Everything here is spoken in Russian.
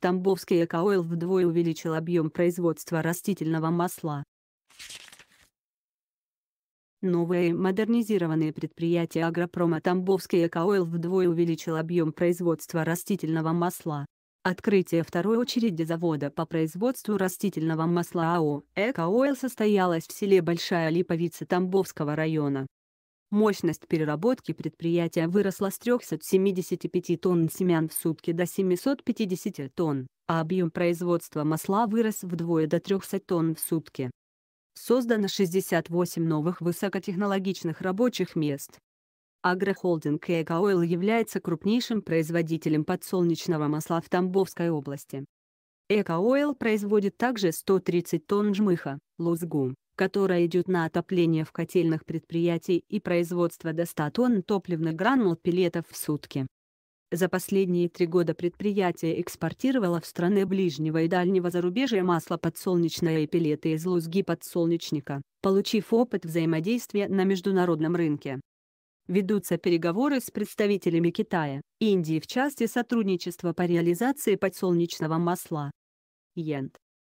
Тамбовский Экойл вдвое увеличил объем производства растительного масла. Новое модернизированное предприятие агропрома Тамбовский Экойл вдвое увеличил объем производства растительного масла. Открытие второй очереди завода по производству растительного масла АО «Экойл» состоялось в селе Большая Липовица Тамбовского района. Мощность переработки предприятия выросла с 375 тонн семян в сутки до 750 тонн, а объем производства масла вырос вдвое до 300 тонн в сутки. Создано 68 новых высокотехнологичных рабочих мест. Агрохолдинг «Эко Ойл» является крупнейшим производителем подсолнечного масла в Тамбовской области. «Эко Ойл» производит также 130 тонн жмыха, лузгу, которая идет на отопление в котельных предприятий и производство до 100 тонн топливных гранул пеллетов в сутки. За последние три года предприятие экспортировало в страны ближнего и дальнего зарубежья масло подсолнечное и пеллеты из лузги подсолнечника, получив опыт взаимодействия на международном рынке. Ведутся переговоры с представителями Китая, Индии в части сотрудничества по реализации подсолнечного масла. Йент.